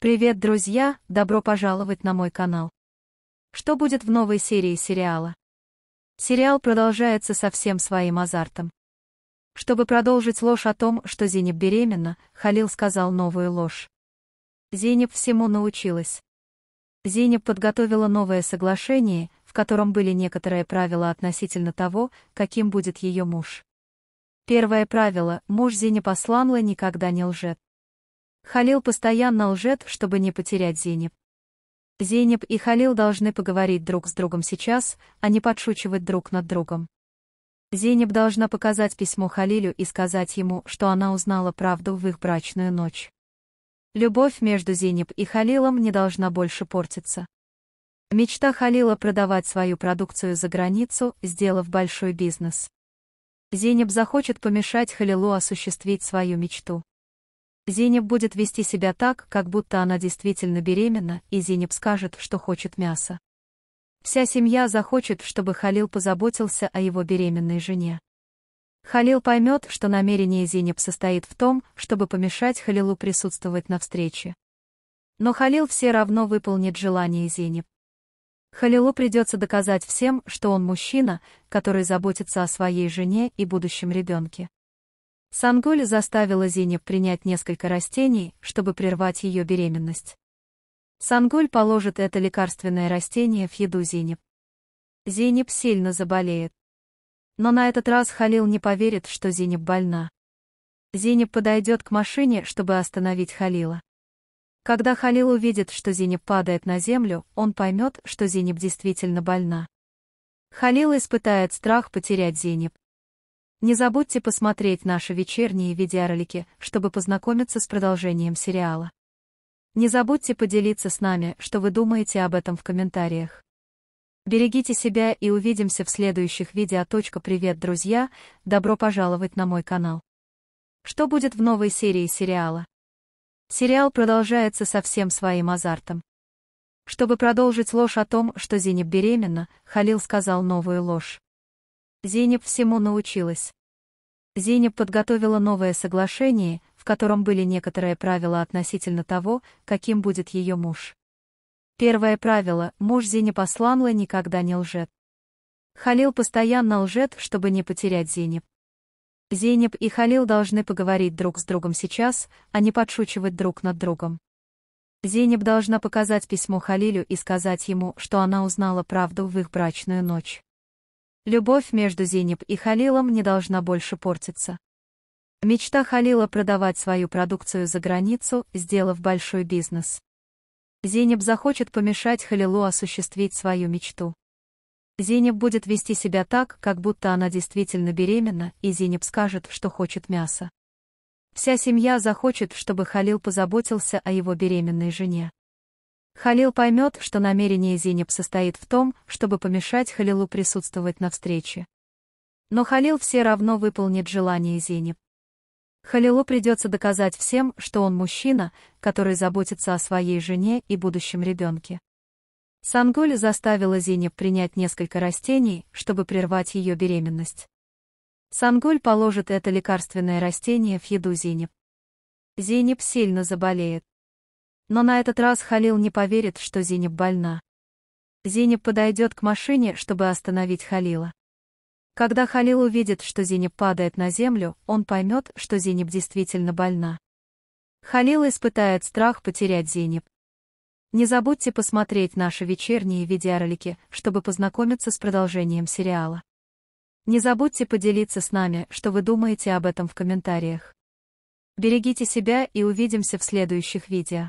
Привет, друзья! Добро пожаловать на мой канал. Что будет в новой серии сериала? Сериал продолжается со всем своим азартом. Чтобы продолжить ложь о том, что Зенеб беременна, Халил сказал новую ложь. Зенеб всему научилась. Зенеб подготовила новое соглашение, в котором были некоторые правила относительно того, каким будет ее муж. Первое правило – муж Зенеб Асланла никогда не лжет. Халил постоянно лжет, чтобы не потерять Зейнеп. Зейнеп и Халил должны поговорить друг с другом сейчас, а не подшучивать друг над другом. Зейнеп должна показать письмо Халилю и сказать ему, что она узнала правду в их брачную ночь. Любовь между Зейнеп и Халилом не должна больше портиться. Мечта Халила продавать свою продукцию за границу, сделав большой бизнес. Зейнеп захочет помешать Халилу осуществить свою мечту. Зенеб будет вести себя так, как будто она действительно беременна, и Зенеб скажет, что хочет мяса. Вся семья захочет, чтобы Халил позаботился о его беременной жене. Халил поймет, что намерение Зенеб состоит в том, чтобы помешать Халилу присутствовать на встрече. Но Халил все равно выполнит желание Зенеб. Халилу придется доказать всем, что он мужчина, который заботится о своей жене и будущем ребенке. Санголи заставила Зенеп принять несколько растений, чтобы прервать ее беременность. Санголь положит это лекарственное растение в еду Зенеп. Зенеп сильно заболеет. Но на этот раз Халил не поверит, что Зенеп больна. Зенеп подойдет к машине, чтобы остановить Халила. Когда Халил увидит, что Зенеп падает на землю, он поймет, что Зенеп действительно больна. Халил испытает страх потерять Зенеп. Не забудьте посмотреть наши вечерние видеоролики, чтобы познакомиться с продолжением сериала. Не забудьте поделиться с нами, что вы думаете об этом в комментариях. Берегите себя и увидимся в следующих видео. Привет, друзья, добро пожаловать на мой канал. Что будет в новой серии сериала? Сериал продолжается со всем своим азартом. Чтобы продолжить ложь о том, что Зинеб беременна, Халил сказал новую ложь. Зинеб всему научилась. Зенеп подготовила новое соглашение, в котором были некоторые правила относительно того, каким будет ее муж. Первое правило – муж Зенепа Сламла никогда не лжет. Халил постоянно лжет, чтобы не потерять Зенеп. Зейнеп и Халил должны поговорить друг с другом сейчас, а не подшучивать друг над другом. Зейнеп должна показать письмо Халилю и сказать ему, что она узнала правду в их брачную ночь. Любовь между Зинеб и Халилом не должна больше портиться. Мечта Халила продавать свою продукцию за границу, сделав большой бизнес. Зинеб захочет помешать Халилу осуществить свою мечту. Зинеб будет вести себя так, как будто она действительно беременна, и Зинеб скажет, что хочет мяса. Вся семья захочет, чтобы Халил позаботился о его беременной жене. Халил поймет, что намерение Зинеб состоит в том, чтобы помешать Халилу присутствовать на встрече. Но Халил все равно выполнит желание Зинеб. Халилу придется доказать всем, что он мужчина, который заботится о своей жене и будущем ребенке. Сангуль заставила Зинеб принять несколько растений, чтобы прервать ее беременность. Сангуль положит это лекарственное растение в еду Зинеб. Зинеб сильно заболеет. Но на этот раз Халил не поверит, что Зинеб больна. Зинеб подойдет к машине, чтобы остановить Халила. Когда Халил увидит, что Зинеб падает на землю, он поймет, что Зинеб действительно больна. Халил испытает страх потерять Зинеб. Не забудьте посмотреть наши вечерние видеоролики, чтобы познакомиться с продолжением сериала. Не забудьте поделиться с нами, что вы думаете об этом в комментариях. Берегите себя и увидимся в следующих видео.